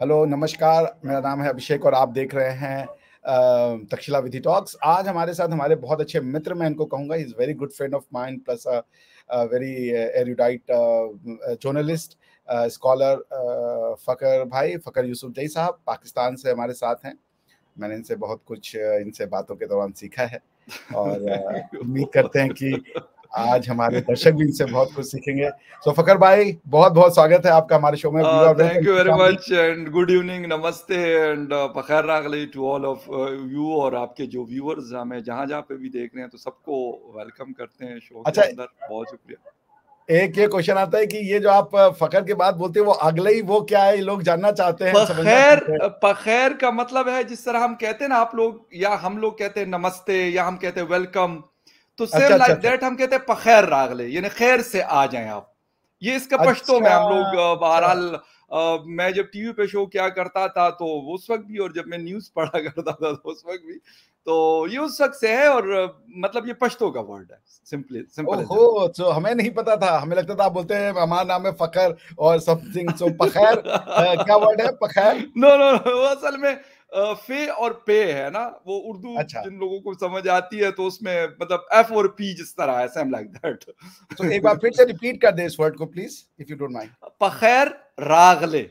Hello नमस्कार मेरा नाम है अभिषेक और आप देख रहे हैं तक्षशिला विधि टॉक्स आज हमारे साथ हमारे बहुत अच्छे मित्र मैं इनको कहूँगा is very good friend of mind plus very erudite journalist scholar Fakhar भाई फ़कर यूसुफ जई साहब पाकिस्तान से हमारे साथ हैं मैंने इनसे बहुत कुछ इनसे बातों के दौरान सीखा है और उम्मीद करते हैं कि आज हमारे दर्शक भी इनसे बहुत कुछ सीखेंगे सो so, फकर भाई बहुत बहुत स्वागत है आपका हमारे शो में thank you very much and good evening नमस्ते एंड uh, फखर रागली टू ऑल ऑफ यू और आपके जो व्यूअर्स हमें जहां जहां पे भी देख रहे हैं तो सबको वेलकम करते हैं शो अच्छा, के अंदर बहुत शुक्रिया एक ये क्वेश्चन आता है कि ये जो आप uh, फखर के बाद बोलते हैं वो अगले ही वो क्या है लोग जानना चाहते हैं पखैर पखैर uh, का मतलब है जिस तरह हम कहते हैं ना आप लोग या हम लोग कहते हैं नमस्ते या हम कहते हैं वेलकम तो सेम अच्छा, लाइक अच्छा, दैट अच्छा। हम कहते हैं पखैर रागले यानी खैर से आ जाए आप ये इसका अच्छा, पश्तो में हम लोग अच्छा। बहरहाल मैं जब टीवी पे शो क्या करता था तो उस वक्त भी और जब मैं न्यूज पढ़ा करता था तो उस वक्त भी तो ये उस वक्त से है और मतलब ये पश्तो का वर्ड है सिंपली सिंपल ओहो तो हमें नहीं पता था हमें लगता था आप बोलते हैं हमारा नाम है फखर और समथिंग सो पखैर क्या वर्ड है पखैर नो नो असल में फे और पे है ना वो उर्दू अच्छा। जिन लोगों को समझ आती है तो उसमें मतलब एफ और पी जिस तरह है सेम लाइक दैट तो एक बार फिर से रिपीट कर दे इस वर्ड को please if you don't mind पखैर रागले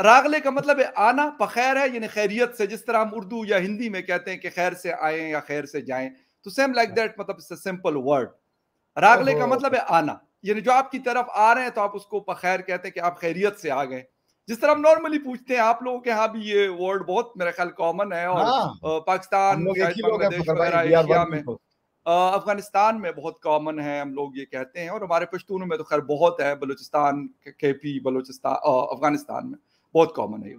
रागले का मतलब है आना पखैर है यानी खैरियत से जिस तरह हम उर्दू या हिंदी में कहते हैं कि खैर से आए या खैर से जाएं तो सेम लाइक दैट मतलब इट्स अ सिंपल वर्ड रागले का मतलब है आना यानी जो आपकी तरफ आ रहे हैं तो आप उसको पखैर कहते हैं कि आप खैरियत से आ गए जिस तरह हम नॉर्मली पूछते हैं आप लोगों के यहाँ भी ये वर्ड बहुत मेरा ख्याल कॉमन है और हाँ। पाकिस्तान एशिया में अफगानिस्तान में बहुत कॉमन है हम लोग ये कहते हैं और हमारे पश्तूनों में तो खैर बहुत है बलूचिस्तान के पी बलूचिस्तान अफगानिस्तान में बहुत कॉमन है ये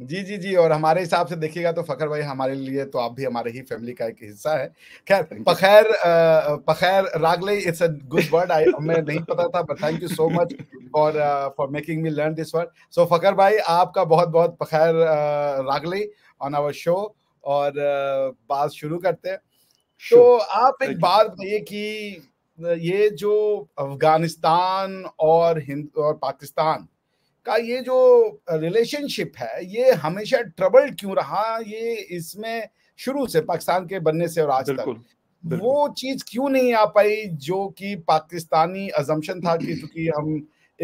जी जी जी और हमारे हिसाब से देखिएगा तो फखर भाई हमारे लिए तो आप भी हमारे ही फैमिली का एक हिस्सा है खैर पखैर पखैर रागले it's a good word I हमें नहीं पता था but thank you so much for for making me learn this word so Fakhar भाई आपका बहुत बहुत पखैर रागले ऑन आवर शो और बात शुरू करते हैं तो sure. तो आप एक बात बताइए कि ये जो अफगानिस्तान और हिंद और पाकिस्तान का ये जो रिलेशनशिप है ये हमेशा ट्रबल क्यों रहा ये इसमें शुरू से पाकिस्तान के बनने से और आज तक वो चीज क्यों नहीं आ पाई जो कि पाकिस्तानी अजम्पशन था कि क्योंकि हम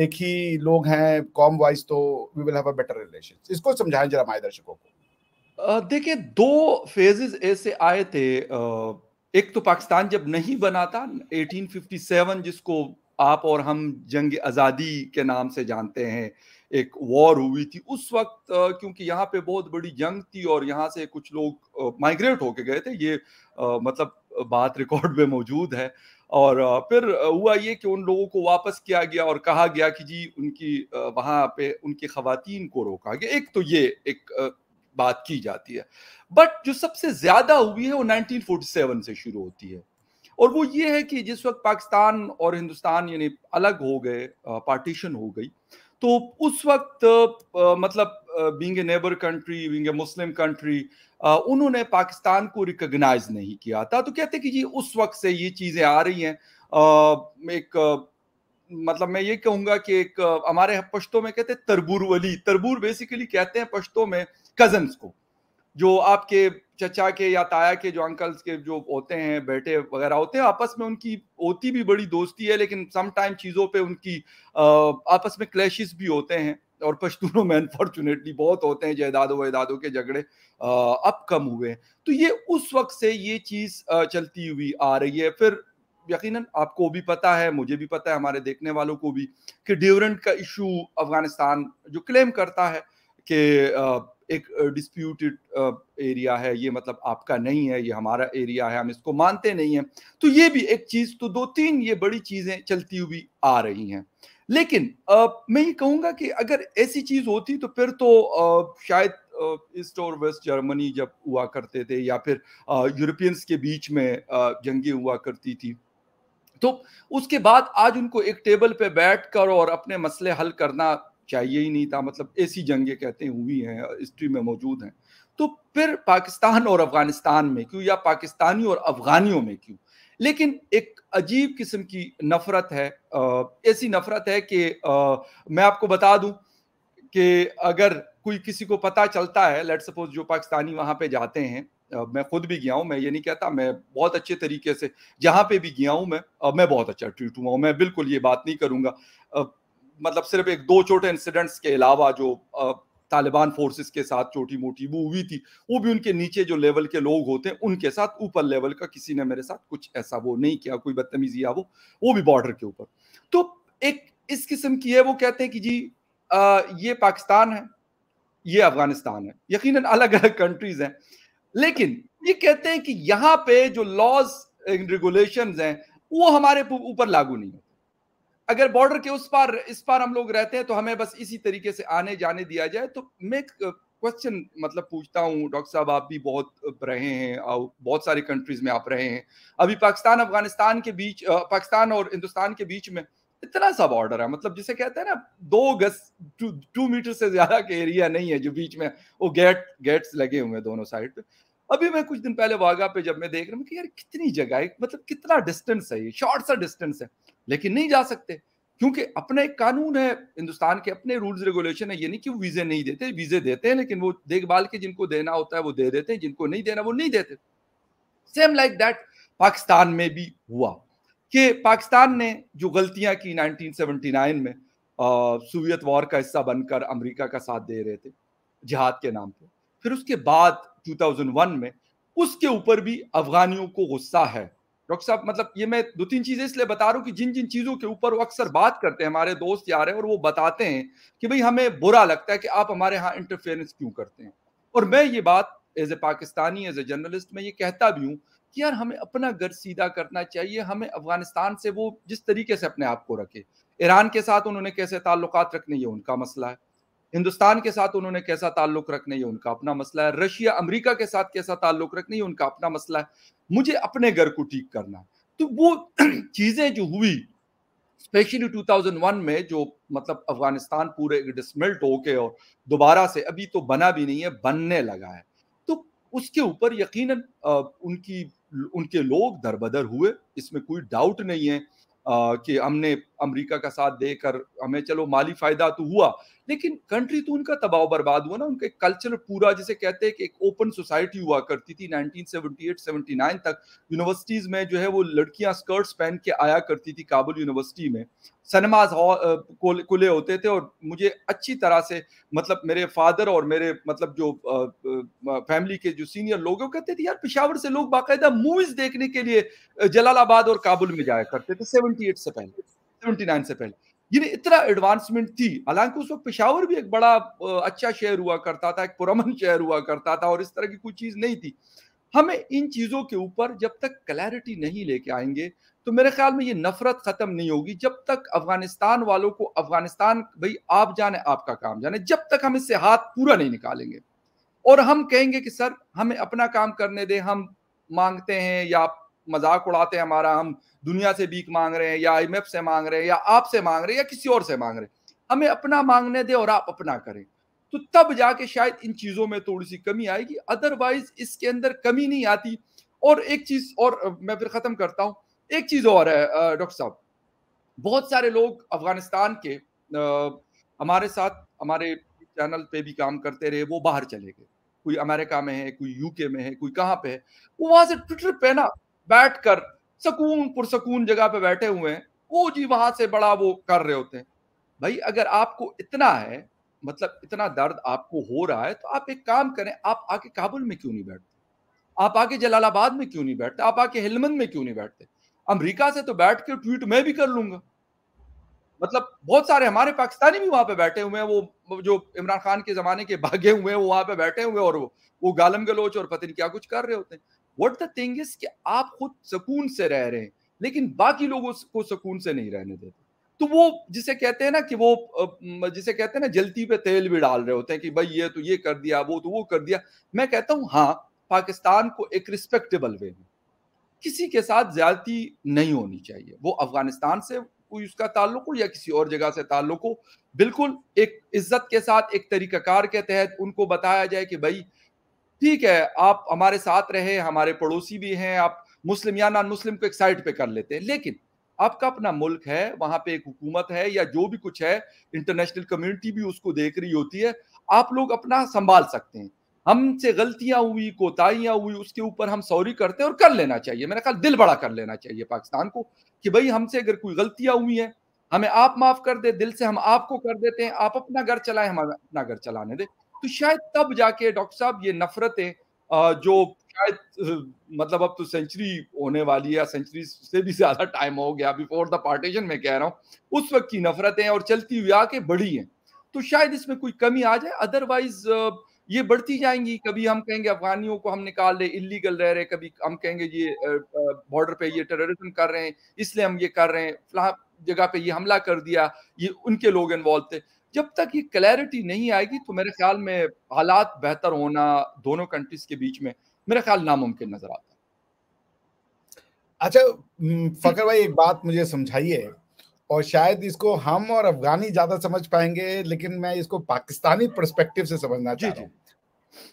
एक ही लोग हैं कॉम वाइज तो we will have a better relation इसको समझाएं जरा हमारे दर्शकों को देखिए दो फेजेस ऐसे आए थे एक तो पाकिस्तान जब नहीं बना था 1857 जिसको आप और हम जंग आज़ादी के नाम से जानते हैं एक वॉर हुई थी उस वक्त क्योंकि यहाँ पे बहुत बड़ी जंग थी और यहाँ से कुछ लोग माइग्रेट होके गए थे ये मतलब बात रिकॉर्ड में मौजूद है और फिर हुआ ये कि उन लोगों को वापस किया गया और कहा गया कि जी उनकी वहाँ पे उनकी खातन को रोका गया एक तो ये एक बात की जाती है बट जो सबसे ज़्यादा हुई है वो 1947 से शुरू होती है और वो ये है कि जिस वक्त पाकिस्तान और हिंदुस्तान यानी अलग हो गए पार्टीशन हो गई तो उस वक्त आ, मतलब being a neighbour country being a Muslim country उन्होंने पाकिस्तान को रिकग्नाइज नहीं किया था तो कहते कि जी उस वक्त से ये चीज़ें आ रही हैं एक मतलब मैं ये कहूँगा कि एक हमारे पश्तों में कहते तरबूर वली तरबूर बेसिकली कहते हैं पश्तों में कजन्स को जो आपके चचा के या ताया के जो अंकल्स के जो होते हैं बेटे वगैरह होते हैं आपस में उनकी होती भी बड़ी दोस्ती है लेकिन सम टाइम चीज़ों पे उनकी आपस में क्लैशेस भी होते हैं और पश्तूनों में अनफॉर्चुनेटली बहुत होते हैं जयदादों वदादों के झगड़े अब कम हुए हैं तो ये उस वक्त से ये चीज़ चलती हुई आ रही है फिर यकीनन आपको भी पता है मुझे भी पता है हमारे देखने वालों को भी कि ड्यूरेंट का इशू अफगानिस्तान जो क्लेम करता है कि एक डिस्प्यूटेड एरिया है ये मतलब आपका नहीं है ये हमारा एरिया है हम इसको मानते नहीं हैं तो ये भी एक चीज़ तो दो तीन ये बड़ी चीज़ें चलती हुई आ रही हैं लेकिन आ, मैं ये कहूँगा कि अगर ऐसी चीज़ होती तो फिर तो आ, शायद ईस्ट और वेस्ट जर्मनी जब हुआ करते थे या फिर यूरोपियंस के बीच में जंगें हुआ करती थी तो उसके बाद आज उनको एक टेबल पे बैठकर और अपने मसले हल करना चाहिए ही नहीं था मतलब ऐसी जंगें कहते हैं हुई हैं हिस्ट्री में मौजूद हैं तो फिर पाकिस्तान और अफगानिस्तान में क्यों या पाकिस्तानी और अफगानियों में क्यों लेकिन एक अजीब किस्म की नफरत है ऐसी नफरत है कि मैं आपको बता दूं कि अगर कोई किसी को पता चलता है लेट सपोज जो पाकिस्तानी वहां पे जाते हैं मैं खुद भी गया हूँ मैं ये नहीं कहता मैं बहुत अच्छे तरीके से जहां पे भी गया हूँ मैं मैं बहुत अच्छा ट्रीट हुआ हूँ मैं बिल्कुल ये बात नहीं करूंगा मतलब सिर्फ एक दो छोटे इंसिडेंट्स के अलावा जो तालिबान फोर्सेस के साथ छोटी मोटी वो हुई थी वो भी उनके नीचे जो लेवल के लोग होते हैं उनके साथ ऊपर लेवल का किसी ने मेरे साथ कुछ ऐसा वो नहीं किया कोई बदतमीजी या वो वो भी बॉर्डर के ऊपर तो एक इस किस्म की है वो कहते हैं कि जी आ, ये पाकिस्तान है ये अफगानिस्तान है यकीन अलग अलग कंट्रीज हैं लेकिन ये कहते हैं कि यहाँ पे जो लॉज रेगुलेशन हैं वो हमारे ऊपर लागू नहीं है अगर बॉर्डर के उस पार इस पार हम लोग रहते हैं तो हमें बस इसी तरीके से आने जाने दिया जाए तो मैं क्वेश्चन मतलब पूछता हूँ डॉक्टर साहब आप भी बहुत रहे हैं और बहुत सारी कंट्रीज में आप रहे हैं अभी पाकिस्तान अफगानिस्तान के बीच पाकिस्तान और हिंदुस्तान के बीच में इतना सा बॉर्डर है मतलब जिसे कहते हैं ना दो गज टू मीटर से ज्यादा के एरिया नहीं है जो बीच में वो गेट गेट्स लगे हुए हैं दोनों साइड पे अभी मैं कुछ दिन पहले वाघा पे जब मैं देख रहा हूँ कि यार कितनी जगह है मतलब कितना डिस्टेंस है ये शॉर्ट सा डिस्टेंस है लेकिन नहीं जा सकते क्योंकि अपना एक कानून है हिंदुस्तान के अपने रूल्स रेगुलेशन है ये नहीं कि वो वीजे नहीं देते वीजे देते हैं लेकिन वो देखभाल के जिनको देना होता है वो दे देते हैं जिनको नहीं देना वो नहीं देते सेम लाइक दैट पाकिस्तान में भी हुआ कि पाकिस्तान ने जो गलतियां की 1979 में सोवियत वॉर का हिस्सा बनकर अमेरिका का साथ दे रहे थे जिहाद के नाम पे फिर उसके बाद 2001 में उसके ऊपर भी अफगानियों को गुस्सा है डॉक्टर साहब मतलब ये मैं दो तीन चीजें इसलिए बता रहा हूँ कि जिन जिन चीजों के ऊपर वो अक्सर बात करते हैं हमारे दोस्त यार हैं और वो बताते हैं कि भाई हमें बुरा लगता है कि आप हमारे यहाँ इंटरफेरेंस क्यों करते हैं और मैं ये बात as a Pakistani as a journalist मैं ये कहता भी हूँ कि यार हमें अपना घर सीधा करना चाहिए हमें अफगानिस्तान से वो जिस तरीके से अपने आप को रखे ईरान के साथ उन्होंने कैसे ताल्लुक रखने ये उनका मसला है हिंदुस्तान के साथ उन्होंने कैसा ताल्लुक रखना ये उनका अपना मसला है रशिया अमेरिका के साथ कैसा ताल्लुक रखना ये उनका अपना मसला है मुझे अपने घर को ठीक करना तो वो चीजें जो हुई स्पेशली 2001 में जो मतलब अफगानिस्तान पूरे डिसमिल्ट होके और दोबारा से अभी तो बना भी नहीं है बनने लगा है तो उसके ऊपर यकीन उनकी उनके लोग दरबदर हुए इसमें कोई डाउट नहीं है कि हमने अमेरिका का साथ देकर हमें चलो माली फायदा तो हुआ लेकिन कंट्री तो उनका दबाव बर्बाद हुआ ना उनका एक कल्चर पूरा जिसे कहते हैं कि एक ओपन सोसाइटी हुआ करती थी 1978 79 तक यूनिवर्सिटीज में जो है वो लड़कियां स्कर्ट्स पहन के आया करती थी काबुल यूनिवर्सिटी में सनमाज खुले होते थे और मुझे अच्छी तरह से मतलब मेरे फादर और मेरे मतलब जो फैमिली के जो सीनियर लोग हैं कहते थे यार पिशावर से लोग बाकायदा मूवीज देखने के लिए जलालाबाद और काबुल में जाया करते थे सेवेंटी से पहले सेवेंटी से पहले यानी इतना एडवांसमेंट थी हालांकि उस वक्त पेशावर भी एक बड़ा अच्छा शहर हुआ करता था एक पुरमन शहर हुआ करता था और इस तरह की कोई चीज़ नहीं थी हमें इन चीज़ों के ऊपर जब तक क्लैरिटी नहीं लेके आएंगे तो मेरे ख्याल में ये नफरत ख़त्म नहीं होगी जब तक अफगानिस्तान वालों को अफगानिस्तान भाई आप जाने आपका काम जाने जब तक हम इससे हाथ पूरा नहीं निकालेंगे और हम कहेंगे कि सर हमें अपना काम करने दें हम मांगते हैं या मजाक उड़ाते हैं हमारा हम दुनिया से भीख मांग रहे हैं या आई से मांग रहे हैं या आपसे मांग रहे हैं या किसी और से मांग रहे हैं हमें अपना मांगने दे और आप अपना करें तो तब जाके शायद इन चीज़ों में थोड़ी सी कमी आएगी अदरवाइज इसके अंदर कमी नहीं आती और एक चीज़ और मैं फिर ख़त्म करता हूँ एक चीज़ और है डॉक्टर साहब बहुत सारे लोग अफगानिस्तान के आ, हमारे साथ हमारे चैनल पे भी काम करते रहे वो बाहर चले गए कोई अमेरिका में है कोई यूके में है कोई कहाँ पे है वो वहां से ट्विटर पे ना बैठ कर सकून पुरसकून जगह पे बैठे हुए हैं वो जी वहां से बड़ा वो कर रहे होते हैं भाई अगर आपको इतना है मतलब इतना दर्द आपको हो रहा है तो आप एक काम करें आप आके काबुल में क्यों नहीं बैठते आप आके जलालाबाद में क्यों नहीं बैठते आप आके हेलमंद में क्यों नहीं बैठते अमरीका से तो बैठ के ट्वीट मैं भी कर लूंगा मतलब बहुत सारे हमारे पाकिस्तानी भी वहां पे बैठे हुए हैं वो जो इमरान खान के जमाने के भागे हुए हैं वो वहां पे बैठे हुए हैं और वो वो गालम गलोच और पता नहीं क्या कुछ कर रहे होते हैं व्हाट द थिंग इज कि आप खुद सुकून से रह रहे हैं लेकिन बाकी लोग उसको सुकून से नहीं रहने देते तो वो जिसे कहते हैं ना कि वो जिसे कहते हैं ना जलती पे तेल भी डाल रहे होते हैं कि भाई ये तो ये कर दिया वो तो वो कर दिया मैं कहता हूं हाँ पाकिस्तान को एक रिस्पेक्टेबल वे में किसी के साथ ज्यादती नहीं होनी चाहिए वो अफगानिस्तान से कोई उसका ताल्लुक हो या किसी और जगह से ताल्लुक हो बिल्कुल एक इज्जत के साथ एक तरीकाकार के तहत उनको बताया जाए कि भाई ठीक है आप हमारे साथ रहे हमारे पड़ोसी भी हैं आप मुस्लिम या नॉन मुस्लिम को एक साइड पे कर लेते हैं लेकिन आपका अपना मुल्क है वहां पे एक हुकूमत है या जो भी कुछ है इंटरनेशनल कम्युनिटी भी उसको देख रही होती है आप लोग अपना संभाल सकते हैं हमसे गलतियां हुई कोताहियां हुई उसके ऊपर हम सॉरी करते हैं और कर लेना चाहिए मेरा ख्याल दिल बड़ा कर लेना चाहिए पाकिस्तान को कि भाई हमसे अगर कोई गलतियां हुई हैं हमें आप माफ कर दे दिल से हम आपको कर देते हैं आप अपना घर चलाएं हम अपना घर चलाने दें तो शायद तब जाके डॉक्टर साहब ये नफरतें जो शायद मतलब अब तो सेंचुरी होने वाली है या सेंचुरी से भी ज्यादा टाइम हो गया बिफोर द पार्टीशन में कह रहा हूँ उस वक्त की नफरतें और चलती हुई आके बढ़ी हैं तो शायद इसमें कोई कमी आ जाए अदरवाइज ये बढ़ती जाएंगी कभी हम कहेंगे अफगानियों को हम निकाल ले इलीगल रह रहे कभी हम कहेंगे ये बॉर्डर पे ये टेररिज्म कर रहे हैं इसलिए हम ये कर रहे हैं फिलहाल जगह पे ये हमला कर दिया ये उनके लोग इन्वॉल्व थे जब तक ये क्लैरिटी नहीं आएगी तो मेरे ख्याल में हालात बेहतर होना दोनों कंट्रीज के बीच में मेरा ख्याल नामुमकिन नजर आता है अच्छा फकर भाई एक बात मुझे समझाइए और शायद इसको हम और अफगानी ज्यादा समझ पाएंगे लेकिन मैं इसको पाकिस्तानी परस्पेक्टिव से समझना चाहता हूँ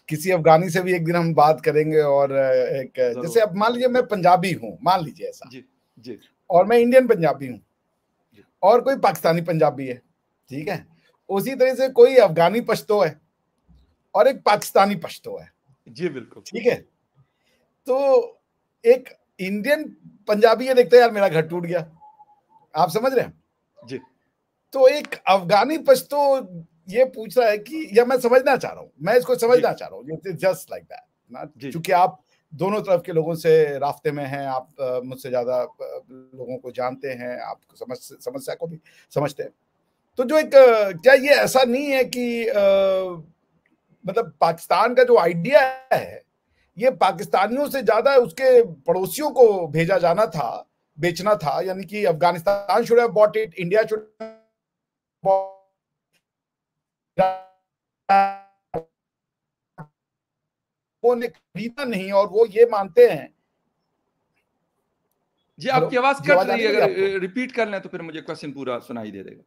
किसी अफगानी से भी एक दिन हम बात करेंगे और एक जैसे अब मान लीजिए मैं पंजाबी हूँ मान लीजिए ऐसा जी, जी। और मैं इंडियन पंजाबी हूँ और कोई पाकिस्तानी पंजाबी है ठीक है उसी तरह से कोई अफगानी पश्तो है और एक पाकिस्तानी पश्तो है जी बिल्कुल ठीक है तो एक इंडियन पंजाबी ये देखते यार मेरा घर टूट गया आप समझ रहे हैं जी तो एक अफगानी पश्तो ये पूछ रहा है कि या मैं समझना चाह रहा हूँ मैं इसको समझना चाह रहा हूँ जस्ट लाइक दैट ना क्योंकि आप दोनों तरफ के लोगों से रास्ते में हैं आप मुझसे ज़्यादा लोगों को जानते हैं आप समझ समस्या को भी समझते हैं तो जो एक क्या ये ऐसा नहीं है कि आ, मतलब पाकिस्तान का जो आइडिया है ये पाकिस्तानियों से ज्यादा उसके पड़ोसियों को भेजा जाना था बेचना था यानी कि Afghanistan should have bought it India should ने खरीदा नहीं और वो ये मानते हैं जी आपकी आवाज कट रही है अगर रिपीट कर लें तो फिर मुझे क्वेश्चन पूरा सुनाई दे देगा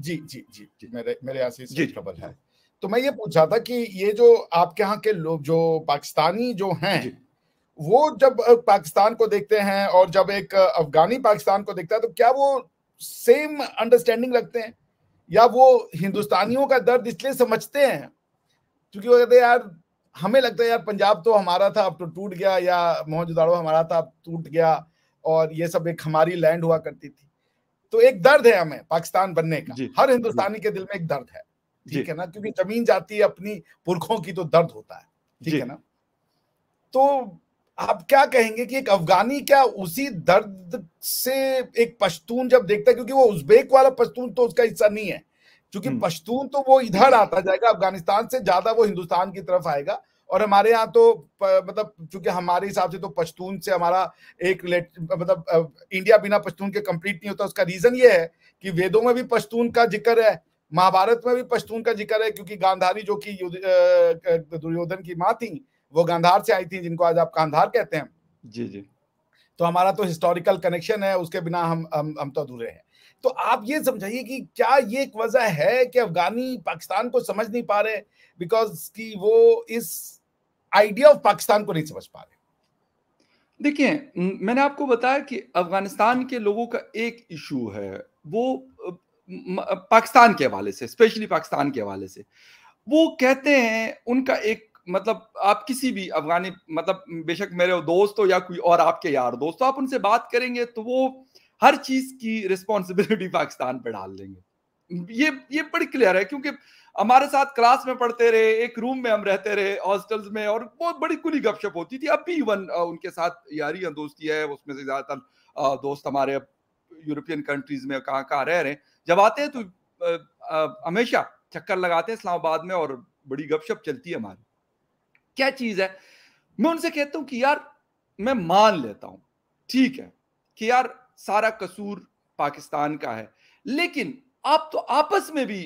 जी जी जी, जी। मेरे मेरे यहाँ से जी, खबर है तो मैं ये पूछ रहा था कि ये जो आपके यहाँ के लोग जो पाकिस्तानी जो हैं वो जब पाकिस्तान को देखते हैं और जब एक अफगानी पाकिस्तान को देखता है तो क्या वो सेम अंडरस्टैंडिंग रखते हैं या वो हिंदुस्तानियों का दर्द इसलिए समझते हैं क्योंकि वो कहते हैं यार हमें लगता है यार पंजाब तो हमारा था अब तो टूट गया या मोहनजोदाड़ो हमारा था अब टूट गया और ये सब एक हमारी लैंड हुआ करती थी तो एक दर्द है हमें पाकिस्तान बनने का हर हिंदुस्तानी के दिल में एक दर्द है ठीक है ना क्योंकि जमीन जाती है अपनी पुरखों की तो दर्द होता है ठीक है ना तो आप क्या कहेंगे कि एक अफगानी क्या उसी दर्द से एक पश्तून जब देखता है क्योंकि वो उज्बेक वाला पश्तून तो उसका हिस्सा नहीं है क्योंकि हम्म। पश्तून तो वो इधर हम्म। आता जाएगा अफगानिस्तान से ज्यादा वो हिंदुस्तान की तरफ आएगा और हमारे यहाँ तो मतलब चूंकि हमारे हिसाब से तो पश्तून से हमारा एक रिलेट मतलब इंडिया बिना पश्तून के कंप्लीट नहीं होता उसका रीजन ये है कि वेदों में भी पश्तून का जिक्र है महाभारत में भी पश्तून का जिक्र है क्योंकि गांधारी जो कि दुर्योधन की माँ थी वो गांधार से आई थी जिनको आज आप गांधार कहते हैं जी जी तो हमारा तो हिस्टोरिकल कनेक्शन है उसके बिना हम हम, हम तो अधूरे हैं तो आप ये समझाइए कि क्या ये एक वजह है कि अफगानी पाकिस्तान को समझ नहीं पा रहे बिकॉज की वो इस आइडिया ऑफ पाकिस्तान को नहीं समझ पा रहे देखिए मैंने आपको बताया कि अफगानिस्तान के लोगों का एक इशू है वो पाकिस्तान के हवाले से स्पेशली पाकिस्तान के हवाले से वो कहते हैं उनका एक मतलब आप किसी भी अफगानी मतलब बेशक मेरे दोस्त हो या कोई और आपके यार दोस्त आप उनसे बात करेंगे तो वो हर चीज की रिस्पॉन्सिबिलिटी पाकिस्तान पर डाल देंगे ये ये बड़ी क्लियर है क्योंकि हमारे साथ क्लास में पढ़ते रहे एक रूम में हम रहते रहे हॉस्टल्स में और बहुत बड़ी खुली गपशप होती थी अब भी इवन उनके साथ यारी दोस्ती है उसमें से ज़्यादातर दोस्त हमारे यूरोपियन कंट्रीज में कहाँ कहाँ रह रहे हैं जब आते हैं तो हमेशा चक्कर लगाते हैं इस्लामाबाद में और बड़ी गपशप चलती है हमारी क्या चीज़ है मैं उनसे कहता हूँ कि यार मैं मान लेता हूँ ठीक है कि यार सारा कसूर पाकिस्तान का है लेकिन आप तो आपस में भी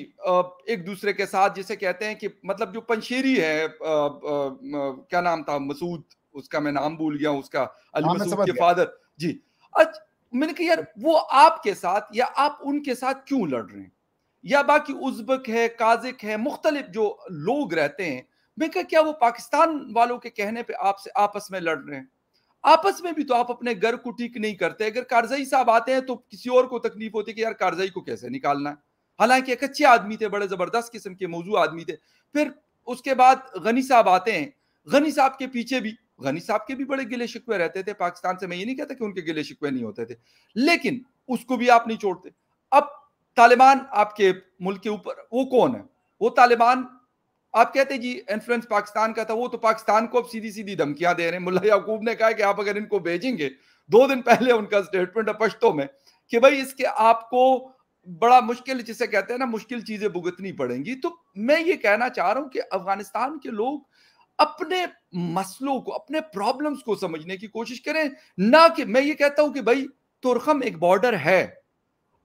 एक दूसरे के साथ जिसे कहते हैं कि मतलब जो पंशेरी है आ, आ, आ, क्या नाम था मसूद उसका मैं नाम भूल गया उसका अली हाँ, मसूद के फादर जी अच्छा मैंने कहा यार वो आपके साथ या आप उनके साथ क्यों लड़ रहे हैं या बाकी उज्बक है काजिक है मुख्तलिफ जो लोग रहते हैं मैंने कहा क्या वो पाकिस्तान वालों के कहने पे आपसे आपस में लड़ रहे हैं आपस में भी तो आप अपने घर को ठीक नहीं करते अगर कारजाई साहब आते हैं तो किसी और को तकलीफ होती है कि यार कारजाई को कैसे निकालना है हालांकि एक अच्छे आदमी थे बड़े जबरदस्त किस्म के मौजू आदमी थे फिर उसके बाद गनी साहब आते हैं गनी साहब के पीछे भी गनी साहब के भी बड़े गिले शिकवे रहते थे पाकिस्तान से मैं ये नहीं कहता कि उनके गिले शिकवे नहीं होते थे लेकिन उसको भी आप नहीं छोड़ते अब तालिबान आपके मुल्क के ऊपर वो कौन है वो तालिबान आप कहते जी इन्फ्लुएंस पाकिस्तान का था वो तो पाकिस्तान को अब सीधी सीधी धमकियां दे रहे हैं मुला याकूब ने कहा कि आप अगर इनको भेजेंगे दो दिन पहले उनका स्टेटमेंट है पश्तो में कि भाई इसके आपको बड़ा मुश्किल जिसे कहते हैं ना मुश्किल चीजें भुगतनी पड़ेंगी तो मैं ये कहना चाह रहा हूं कि अफगानिस्तान के लोग अपने मसलों को अपने प्रॉब्लम्स को समझने की कोशिश करें ना कि मैं ये कहता हूं कि भाई तुरखम एक बॉर्डर है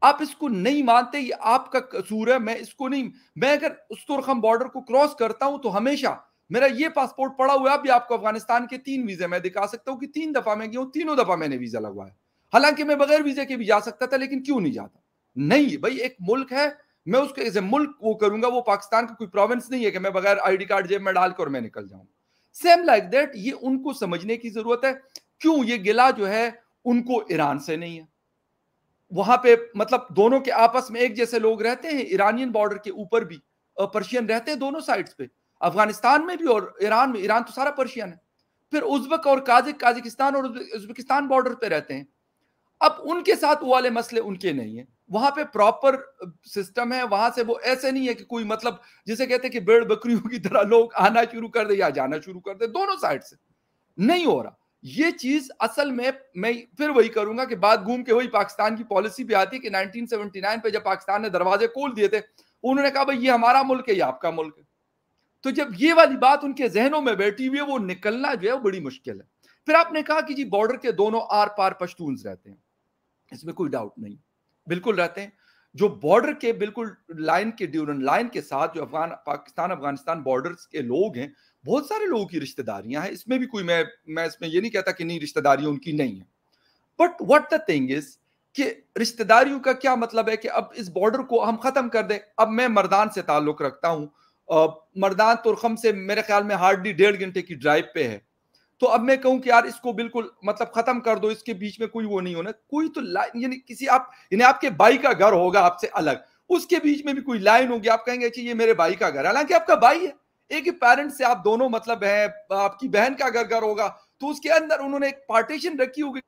आप इसको नहीं मानते ये आपका कसूर है मैं इसको नहीं मैं अगर उस तुरखम बॉर्डर को क्रॉस करता हूं तो हमेशा मेरा ये पासपोर्ट पड़ा हुआ है अभी आपको अफगानिस्तान के तीन वीजे मैं दिखा सकता हूँ कि तीन दफा मैं गया तीनों दफा मैंने वीजा लगवाया हालांकि मैं बगैर वीजे के भी जा सकता था लेकिन क्यों नहीं जाता नहीं भाई एक मुल्क है मैं उसको एज ए मुल्क वो करूंगा वो पाकिस्तान का कोई प्रोविंस नहीं है कि मैं बगैर आईडी कार्ड जेब में डालकर मैं निकल जाऊं सेम लाइक दैट ये उनको समझने की जरूरत है क्यों ये गिला जो है उनको ईरान से नहीं है वहां पे मतलब दोनों के आपस में एक जैसे लोग रहते हैं ईरानियन बॉर्डर के ऊपर भी पर्शियन रहते हैं दोनों साइड्स पे अफगानिस्तान में भी और ईरान में ईरान तो सारा पर्शियन है फिर उज्बक और काजिक काजिकिस्तान और उज्बेकिस्तान बॉर्डर पे रहते हैं अब उनके साथ वो वाले मसले उनके नहीं है वहां पे प्रॉपर सिस्टम है वहां से वो ऐसे नहीं है कि कोई मतलब जिसे कहते हैं कि भेड़ बकरियों की तरह लोग आना शुरू कर दे या जाना शुरू कर दे दोनों साइड से नहीं हो रहा ये चीज असल में मैं फिर वही करूंगा कि बात घूम के वही पाकिस्तान की पॉलिसी पे आती है कि 1979 पे जब पाकिस्तान ने दरवाजे खोल दिए थे उन्होंने कहा भाई ये हमारा मुल्क है ये आपका मुल्क है तो जब ये वाली बात उनके जहनों में बैठी हुई है वो निकलना जो है वो बड़ी मुश्किल है फिर आपने कहा कि जी बॉर्डर के दोनों आर पार पश्तून रहते हैं इसमें कोई डाउट नहीं बिल्कुल रहते हैं जो बॉर्डर के बिल्कुल लाइन के ड्यूरन लाइन के साथ जो अफगान पाकिस्तान अफगानिस्तान बॉर्डर के लोग हैं बहुत सारे लोगों की रिश्तेदारियां हैं इसमें भी कोई मैं मैं इसमें ये नहीं कहता कि नहीं रिश्तेदारी उनकी नहीं है but what the thing is कि रिश्तेदारियों का क्या मतलब है कि अब इस बॉर्डर को हम खत्म कर दें अब मैं मरदान से ताल्लुक रखता हूं मरदान तुरखम तो से मेरे ख्याल में हार्डली डेढ़ घंटे की ड्राइव पे है तो अब मैं कहूं कि यार इसको बिल्कुल मतलब खत्म कर दो इसके बीच में कोई वो नहीं होना कोई तो लाइन यानी किसी आप यानी आपके भाई का घर होगा आपसे अलग उसके बीच में भी कोई लाइन होगी आप कहेंगे ये मेरे भाई का घर है हालांकि आपका भाई है एक ही पेरेंट से आप दोनों मतलब है आपकी बहन का अगर घर होगा तो उसके अंदर उन्होंने एक पार्टीशन रखी होगी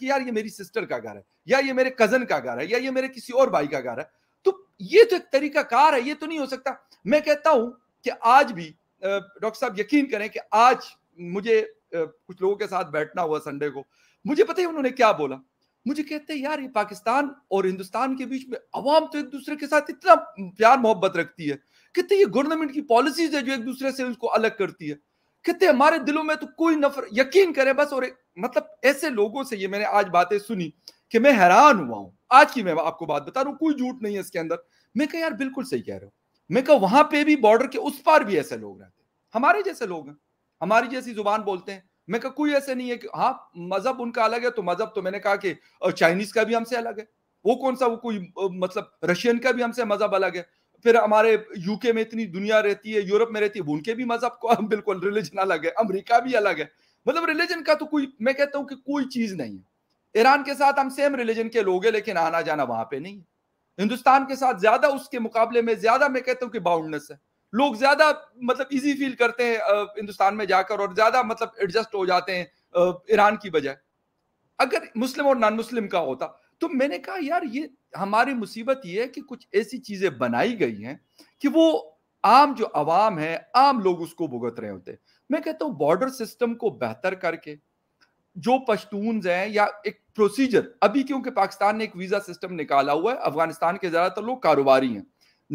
कि यार ये मेरी सिस्टर का घर है या ये मेरे कजन का घर है या ये मेरे किसी और भाई का घर है तो ये तो एक तरीका कार है ये तो नहीं हो सकता मैं कहता हूं कि आज भी डॉक्टर साहब यकीन करें कि आज मुझे कुछ लोगों के साथ बैठना हुआ संडे को मुझे पता है उन्होंने क्या बोला मुझे कहते हैं यार ये पाकिस्तान और हिंदुस्तान के बीच में अवाम तो एक दूसरे के साथ इतना प्यार मोहब्बत रखती है कहते ये गवर्नमेंट की पॉलिसीज है जो एक दूसरे से उसको अलग करती है कहते हमारे दिलों में तो कोई नफर यकीन करे बस और मतलब ऐसे लोगों से ये मैंने आज बातें सुनी कि मैं हैरान हुआ हूं आज की मैं आपको बात बता रहा हूं कोई झूठ नहीं है इसके अंदर मैं कह यार बिल्कुल सही कह रहे हो मैं कह वहां पे भी बॉर्डर के उस पार भी ऐसे लोग रहते हैं हमारे जैसे लोग हैं हमारी जैसी जुबान बोलते हैं मैं कह कोई ऐसे नहीं है कि हाँ मजहब उनका अलग है तो मजहब तो मैंने कहा कि चाइनीज का भी हमसे अलग है वो कौन सा वो कोई मतलब रशियन का भी हमसे मजहब अलग है फिर हमारे यूके में इतनी दुनिया रहती है यूरोप में रहती है उनके भी मजहब को बिल्कुल रिलीजन अलग है अमरीका भी अलग है मतलब रिलीजन का तो कोई मैं कहता हूँ कि कोई चीज नहीं है ईरान के साथ हम सेम रिलीजन के लोग हैं लेकिन आना जाना वहां पे नहीं है हिंदुस्तान के साथ ज्यादा उसके मुकाबले में ज्यादा मैं कहता हूँ कि बाउंडनेस है लोग ज्यादा मतलब इजी फील करते हैं हिंदुस्तान में जाकर और ज्यादा मतलब एडजस्ट हो जाते हैं ईरान की बजाय अगर मुस्लिम और नॉन मुस्लिम का होता तो मैंने कहा यार ये हमारी मुसीबत ये है कि कुछ ऐसी चीजें बनाई गई हैं कि वो आम जो आवाम है आम लोग उसको भुगत रहे होते मैं कहता हूँ बॉर्डर सिस्टम को बेहतर करके जो पश्तून हैं या एक प्रोसीजर अभी क्योंकि पाकिस्तान ने एक वीजा सिस्टम निकाला हुआ है अफगानिस्तान के ज्यादातर लोग कारोबारी हैं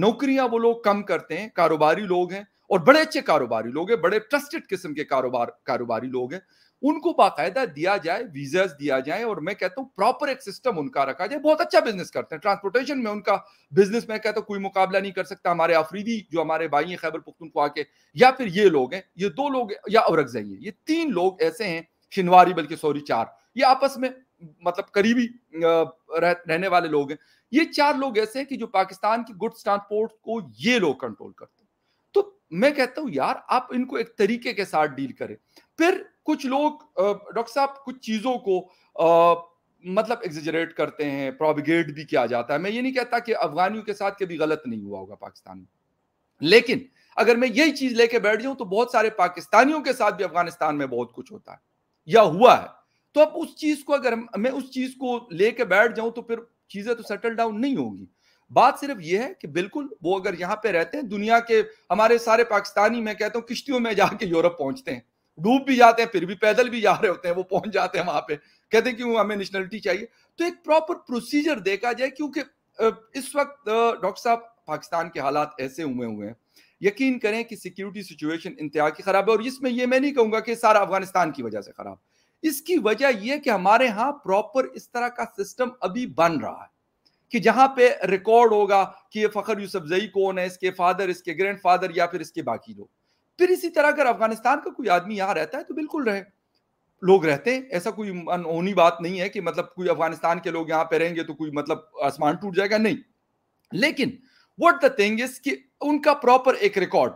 नौकरियां वो लोग कम करते हैं कारोबारी लोग हैं और बड़े अच्छे कारोबारी लोग हैं बड़े ट्रस्टेड किस्म के कारोबार कारोबारी लोग हैं उनको बाकायदा दिया जाए वीजा दिया जाए और मैं कहता हूँ प्रॉपर एक सिस्टम उनका रखा जाए बहुत अच्छा बिजनेस करते हैं ट्रांसपोर्टेशन में उनका बिजनेस में कहता हूँ कोई मुकाबला नहीं कर सकता हमारे अफरीदी जो हमारे भाई हैं खैबर पख्तनख्वा आके या फिर ये लोग हैं ये दो लोग या और ये तीन लोग ऐसे हैं शिनवारी बल्कि सॉरी चार ये आपस में मतलब करीबी रह, रहने वाले लोग हैं ये चार लोग ऐसे हैं कि जो पाकिस्तान की गुड्स ट्रांसपोर्ट को ये लोग कंट्रोल करते हैं तो मैं कहता हूँ यार आप इनको एक तरीके के साथ डील करें फिर कुछ लोग डॉक्टर साहब कुछ चीज़ों को आ, मतलब एग्जिजरेट करते हैं प्रोबिगेट भी किया जाता है मैं ये नहीं कहता कि अफगानियों के साथ कभी गलत नहीं हुआ होगा पाकिस्तान में लेकिन अगर मैं यही चीज लेके बैठ जाऊं तो बहुत सारे पाकिस्तानियों के साथ भी अफगानिस्तान में बहुत कुछ होता है या हुआ है तो अब उस चीज को अगर मैं उस चीज को लेके बैठ जाऊं तो फिर चीजें तो सेटल डाउन नहीं होगी बात सिर्फ ये है कि बिल्कुल वो अगर यहाँ पे रहते हैं दुनिया के हमारे सारे पाकिस्तानी मैं कहता हूँ किश्तियों में जाके यूरोप पहुंचते हैं डूब भी जाते हैं फिर भी पैदल भी जा रहे होते हैं वो पहुंच जाते हैं वहां पे कहते हैं क्यों हमें नेशनलिटी चाहिए तो एक प्रॉपर प्रोसीजर देखा जाए क्योंकि इस वक्त डॉक्टर साहब पाकिस्तान के हालात ऐसे हुए हुए हैं यकीन करें कि सिक्योरिटी सिचुएशन इंतहा की खराब है और इसमें यह मैं नहीं कहूंगा कि सारा अफगानिस्तान की वजह से खराब इसकी वजह यह कि हमारे यहाँ प्रॉपर इस तरह का सिस्टम अभी बन रहा है कि जहां पे रिकॉर्ड होगा कि ये फखर यूसफ जई कौन है इसके फादर इसके ग्रैंड फादर या फिर इसके बाकी लोग फिर इसी तरह अगर अफगानिस्तान का कोई आदमी यहाँ रहता है तो बिल्कुल रहे लोग रहते हैं ऐसा कोई अनहोनी बात नहीं है कि मतलब कोई अफगानिस्तान के लोग यहाँ पे रहेंगे तो कोई मतलब आसमान टूट जाएगा नहीं लेकिन वट द थिंग इज कि उनका प्रॉपर एक रिकॉर्ड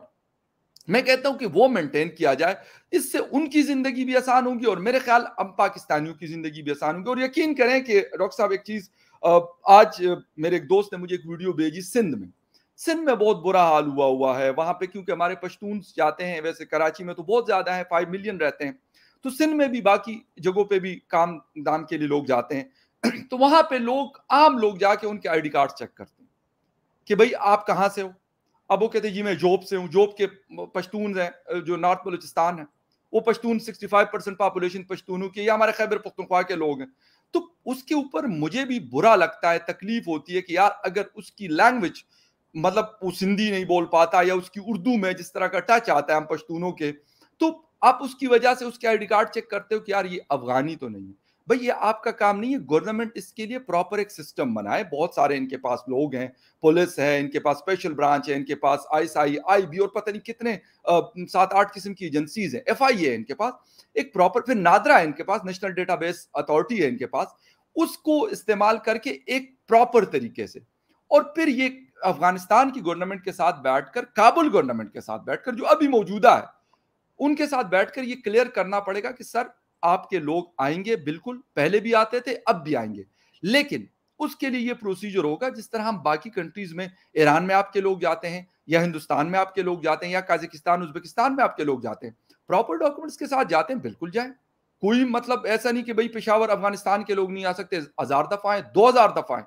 मैं कहता हूं कि वो मेंटेन किया जाए इससे उनकी जिंदगी भी आसान होगी और मेरे ख्याल अब पाकिस्तानियों की जिंदगी भी आसान होगी और यकीन करें कि डॉक्टर साहब एक चीज आज मेरे एक दोस्त ने मुझे एक वीडियो भेजी सिंध में सिंध में बहुत बुरा हाल हुआ हुआ है वहां पे क्योंकि हमारे पश्तून जाते हैं वैसे कराची में तो बहुत ज्यादा है फाइव मिलियन रहते हैं तो सिंध में भी बाकी जगहों पे भी काम दाम के लिए लोग जाते हैं तो वहां पे लोग आम लोग जाके उनके आईडी कार्ड चेक करते हैं कि भाई आप कहाँ से हो अब वो कहते जी मैं जोब से हूँ जोब के पश्तून हैं जो नॉर्थ बलूचिस्तान है वो पश्तून फाइव परसेंट पॉपुलेशन पश्तूनों की या हमारे खैबर पख्तनख्वा के लोग हैं तो उसके ऊपर मुझे भी बुरा लगता है तकलीफ होती है कि यार अगर उसकी लैंग्वेज मतलब वो सिंधी नहीं बोल पाता या उसकी उर्दू में जिस तरह का टच आता है हम पश्तूनों के तो आप उसकी वजह से उसके आई कार्ड चेक करते हो कि यार ये अफगानी तो नहीं है भाई ये आपका काम नहीं है गवर्नमेंट इसके लिए प्रॉपर एक सिस्टम बनाए बहुत सारे इनके पास लोग हैं पुलिस है इनके पास स्पेशल ब्रांच है इनके पास आई आई बी और पता नहीं कितने सात आठ किस्म की एजेंसीज है आई ए है इनके पास एक प्रॉपर फिर नादरा है इनके पास नेशनल डेटा बेस अथॉरिटी है इनके पास उसको इस्तेमाल करके एक प्रॉपर तरीके से और फिर ये अफगानिस्तान की गवर्नमेंट के साथ बैठकर काबुल गवर्नमेंट के साथ बैठकर जो अभी मौजूदा है उनके साथ बैठकर ये क्लियर करना पड़ेगा कि सर आपके लोग आएंगे बिल्कुल पहले भी आते थे अब भी आएंगे लेकिन उसके लिए ये प्रोसीजर होगा जिस तरह हम बाकी कंट्रीज में ईरान में आपके लोग जाते हैं या हिंदुस्तान में आपके लोग जाते हैं या काजिकिस्तान उज्बेकिस्तान में आपके लोग जाते हैं प्रॉपर डॉक्यूमेंट्स के साथ जाते हैं बिल्कुल जाए कोई मतलब ऐसा नहीं कि भाई पेशावर अफगानिस्तान के लोग नहीं आ सकते हजार दफा दो हजार दफा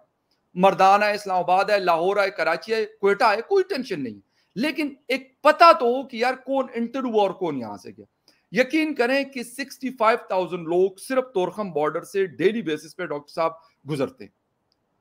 मर्दाना है इस्लामाबाद है लाहौर है कराची है कोयटा है कोई टेंशन नहीं लेकिन एक पता तो हो कि यार कौन इंटर हुआ और कौन यहां से गया यकीन करें कि 65,000 लोग सिर्फ तोरखम बॉर्डर से डेली बेसिस पे डॉक्टर साहब गुजरते हैं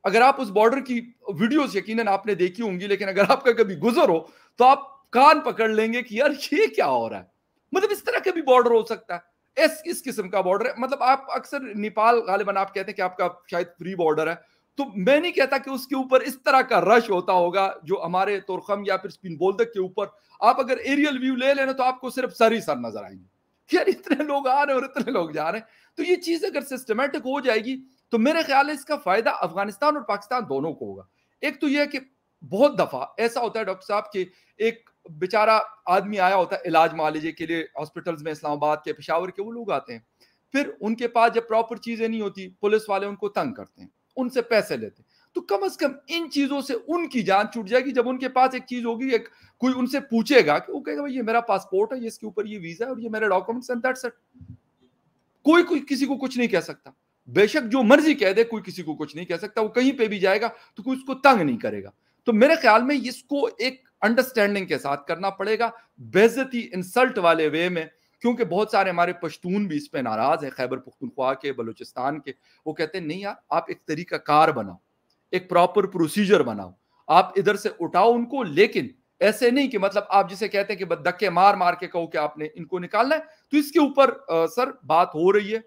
अगर आप उस बॉर्डर की वीडियोस यकीनन आपने देखी होंगी लेकिन अगर आपका कभी गुजर हो तो आप कान पकड़ लेंगे कि यार ये क्या हो रहा है मतलब इस तरह का भी बॉर्डर हो सकता है इस इस किस्म का बॉर्डर है मतलब आप अक्सर नेपाल गालिबा आप कहते हैं कि आपका शायद फ्री बॉर्डर है तो मैं नहीं कहता कि उसके ऊपर इस तरह का रश होता होगा जो हमारे तोरखम या फिर स्पिन बोल्दक के ऊपर आप अगर एरियल व्यू ले लेना तो आपको सिर्फ सर ही सर नजर आएंगे यार इतने लोग आ रहे हैं और इतने लोग जा रहे हैं तो ये चीज अगर सिस्टमेटिक हो जाएगी तो मेरे ख्याल है इसका फायदा अफगानिस्तान और पाकिस्तान दोनों को होगा एक तो यह कि बहुत दफा ऐसा होता है डॉक्टर साहब कि एक बेचारा आदमी आया होता है इलाज मालिजे के लिए हॉस्पिटल्स में इस्लामाबाद के पिशावर के वो लोग आते हैं फिर उनके पास जब प्रॉपर चीजें नहीं होती पुलिस वाले उनको तंग करते हैं उनसे पैसे लेते तो कम अज कम इन चीजों से उनकी जान छूट जाएगी जब उनके पास एक चीज होगी एक कोई उनसे पूछेगा कि वो कहेगा भाई ये मेरा पासपोर्ट है ये इसके ऊपर ये वीजा है और ये मेरे डॉक्यूमेंट्स एंड दैट्स इट कोई कोई किसी को कुछ नहीं कह सकता बेशक जो मर्जी कह दे कोई किसी को कुछ नहीं कह सकता वो कहीं पे भी जाएगा तो कोई उसको तंग नहीं करेगा तो मेरे ख्याल में इसको एक अंडरस्टैंडिंग के साथ करना पड़ेगा बेजती इंसल्ट वाले वे में क्योंकि बहुत सारे हमारे पश्तून भी इस पर नाराज़ है खैबर पुख्तनख्वा के बलोचिस्तान के वो कहते हैं नहीं यार आप एक तरीका कार बनाओ एक प्रॉपर प्रोसीजर बनाओ आप इधर से उठाओ उनको लेकिन ऐसे नहीं कि मतलब आप जिसे कहते हैं कि धक्के मार मार के कहो कि आपने इनको निकालना है तो इसके ऊपर सर बात हो रही है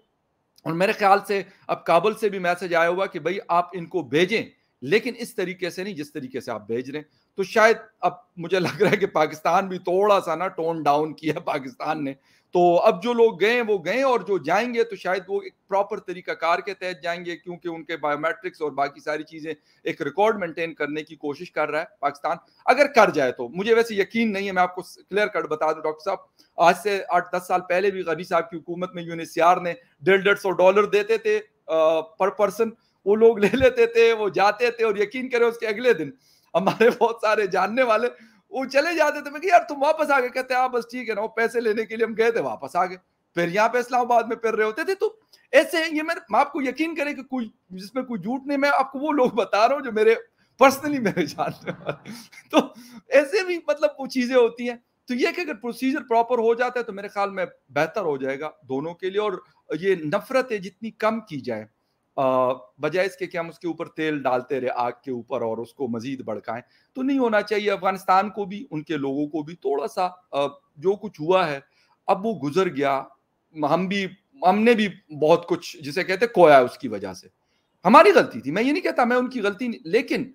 और मेरे ख्याल से अब काबुल से भी मैसेज आया हुआ कि भाई आप इनको भेजें लेकिन इस तरीके से नहीं जिस तरीके से आप भेज रहे हैं तो शायद अब मुझे लग रहा है कि पाकिस्तान भी थोड़ा सा ना टोन डाउन किया पाकिस्तान ने तो अब जो लोग गए वो गए और जो जाएंगे तो शायद वो एक प्रॉपर तरीका कार के तहत जाएंगे क्योंकि उनके बायोमेट्रिक्स और बाकी सारी चीज़ें एक रिकॉर्ड मेंटेन करने की कोशिश कर रहा है पाकिस्तान अगर कर जाए तो मुझे वैसे यकीन नहीं है मैं आपको क्लियर कट बता दूं डॉक्टर साहब आज से आठ दस साल पहले भी गनी साहब की हुकूमत में यूनिसियार ने डेढ़ डेढ़ सौ डॉलर देते थे पर पर्सन वो लोग ले लेते थे वो जाते थे और यकीन करें उसके अगले दिन हमारे बहुत सारे जानने वाले वो चले जाते थे मैं कि यार तुम वापस आ गए कहते हाँ बस ठीक है ना वो पैसे लेने के लिए हम गए थे वापस आ गए फिर यहाँ पे इस्लामाबाद में फिर रहे होते थे तो ऐसे ये मैं आपको यकीन करें कि कोई जिसमें कोई झूठ नहीं मैं आपको वो लोग बता रहा हूँ जो मेरे पर्सनली मेरे जानने तो ऐसे भी मतलब वो चीज़ें होती हैं तो ये कि अगर प्रोसीजर प्रॉपर हो जाता है तो मेरे ख्याल में बेहतर हो जाएगा दोनों के लिए और ये नफरतें जितनी कम की जाए बजाय इसके कि हम उसके ऊपर तेल डालते रहे आग के ऊपर और उसको मजीद भड़काएं तो नहीं होना चाहिए अफगानिस्तान को भी उनके लोगों को भी थोड़ा सा जो कुछ हुआ है अब वो गुजर गया हम भी हमने भी बहुत कुछ जिसे कहते खोया उसकी वजह से हमारी गलती थी मैं ये नहीं कहता मैं उनकी गलती नहीं लेकिन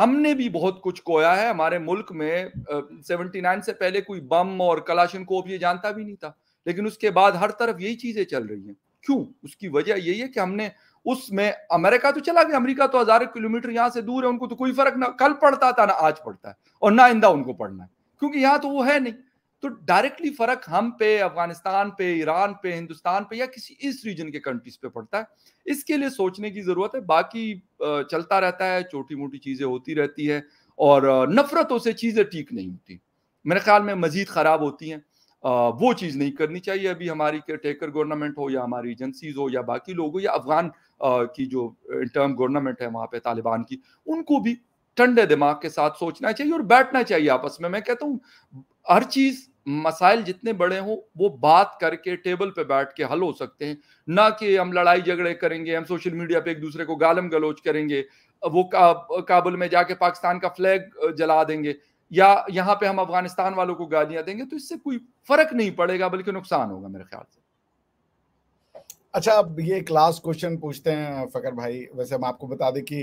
हमने भी बहुत कुछ खोया है हमारे मुल्क में सेवेंटी नाइन से पहले कोई बम और कलाशन को ये जानता भी नहीं था लेकिन उसके बाद हर तरफ यही चीजें चल रही हैं क्यों उसकी वजह यही है कि हमने उसमें अमेरिका तो चला गया अमेरिका तो हजारों किलोमीटर यहाँ से दूर है उनको तो कोई फर्क ना कल पड़ता था ना आज पड़ता है और ना आइंदा उनको पढ़ना है क्योंकि यहाँ तो वो है नहीं तो डायरेक्टली फर्क हम पे अफगानिस्तान पे ईरान पे हिंदुस्तान पे या किसी इस रीजन के कंट्रीज पे पड़ता है इसके लिए सोचने की जरूरत है बाकी चलता रहता है छोटी मोटी चीजें होती रहती है और नफरतों से चीजें ठीक नहीं होती मेरे ख्याल में मजीद खराब होती हैं वो चीज़ नहीं करनी चाहिए अभी हमारी केयर टेकर गवर्नमेंट हो या हमारी एजेंसीज हो या बाकी लोग हो या अफगान की जो इंटर्म गवर्नमेंट है वहां पे तालिबान की उनको भी ठंडे दिमाग के साथ सोचना चाहिए और बैठना चाहिए आपस में मैं कहता हूँ हर चीज़ मसाइल जितने बड़े हों वो बात करके टेबल पे बैठ के हल हो सकते हैं ना कि हम लड़ाई झगड़े करेंगे हम सोशल मीडिया पे एक दूसरे को गालम गलोच करेंगे वो का, काबुल में जाके पाकिस्तान का फ्लैग जला देंगे या यहाँ पे हम अफगानिस्तान वालों को गालियां देंगे तो इससे कोई फर्क नहीं पड़ेगा बल्कि नुकसान होगा मेरे ख्याल से अच्छा अब ये एक लास्ट क्वेश्चन पूछते हैं फ़कर भाई वैसे हम आपको बता दें कि